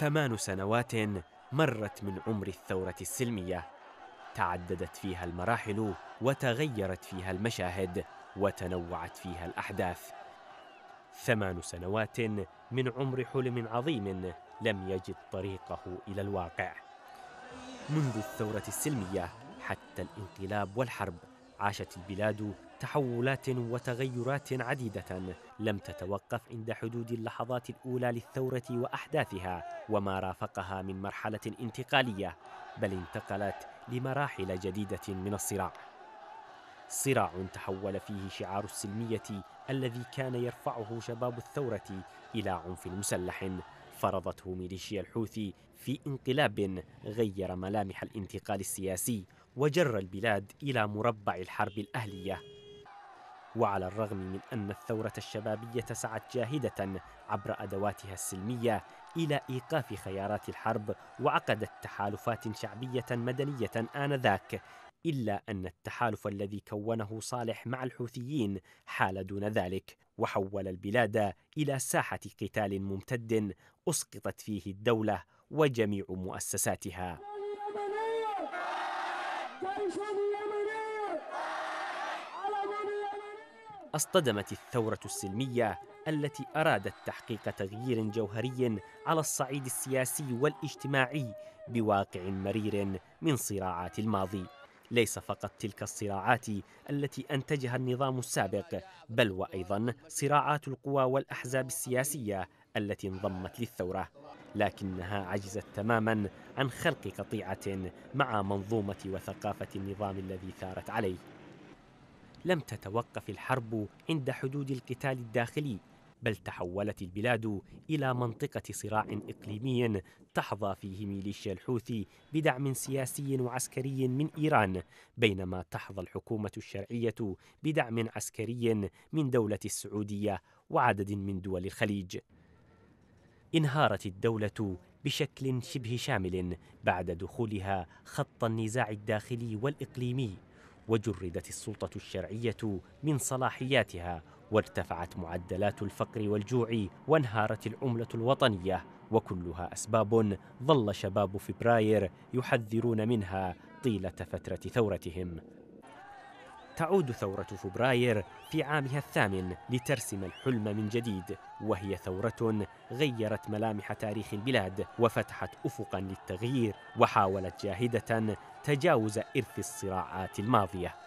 ثمان سنوات مرت من عمر الثورة السلمية تعددت فيها المراحل وتغيرت فيها المشاهد وتنوعت فيها الأحداث ثمان سنوات من عمر حلم عظيم لم يجد طريقه إلى الواقع منذ الثورة السلمية حتى الانقلاب والحرب عاشت البلاد تحولات وتغيرات عديدة لم تتوقف عند حدود اللحظات الأولى للثورة وأحداثها وما رافقها من مرحلة انتقالية بل انتقلت لمراحل جديدة من الصراع صراع تحول فيه شعار السلمية الذي كان يرفعه شباب الثورة إلى عنف مسلح فرضته ميليشيا الحوثي في انقلاب غير ملامح الانتقال السياسي وجر البلاد الى مربع الحرب الاهليه وعلى الرغم من ان الثوره الشبابيه سعت جاهده عبر ادواتها السلميه الى ايقاف خيارات الحرب وعقدت تحالفات شعبيه مدنيه انذاك الا ان التحالف الذي كونه صالح مع الحوثيين حال دون ذلك وحول البلاد إلى ساحة قتال ممتد أسقطت فيه الدولة وجميع مؤسساتها اصطدمت الثورة السلمية التي أرادت تحقيق تغيير جوهري على الصعيد السياسي والاجتماعي بواقع مرير من صراعات الماضي ليس فقط تلك الصراعات التي أنتجها النظام السابق بل وأيضا صراعات القوى والأحزاب السياسية التي انضمت للثورة لكنها عجزت تماما عن خلق قطيعة مع منظومة وثقافة النظام الذي ثارت عليه لم تتوقف الحرب عند حدود القتال الداخلي بل تحولت البلاد إلى منطقة صراع إقليمي تحظى فيه ميليشيا الحوثي بدعم سياسي وعسكري من إيران بينما تحظى الحكومة الشرعية بدعم عسكري من دولة السعودية وعدد من دول الخليج انهارت الدولة بشكل شبه شامل بعد دخولها خط النزاع الداخلي والإقليمي وجردت السلطة الشرعية من صلاحياتها وارتفعت معدلات الفقر والجوع وانهارت العمله الوطنيه وكلها اسباب ظل شباب فبراير يحذرون منها طيله فتره ثورتهم تعود ثورة فبراير في عامها الثامن لترسم الحلم من جديد وهي ثورة غيرت ملامح تاريخ البلاد وفتحت أفقا للتغيير وحاولت جاهدة تجاوز إرث الصراعات الماضية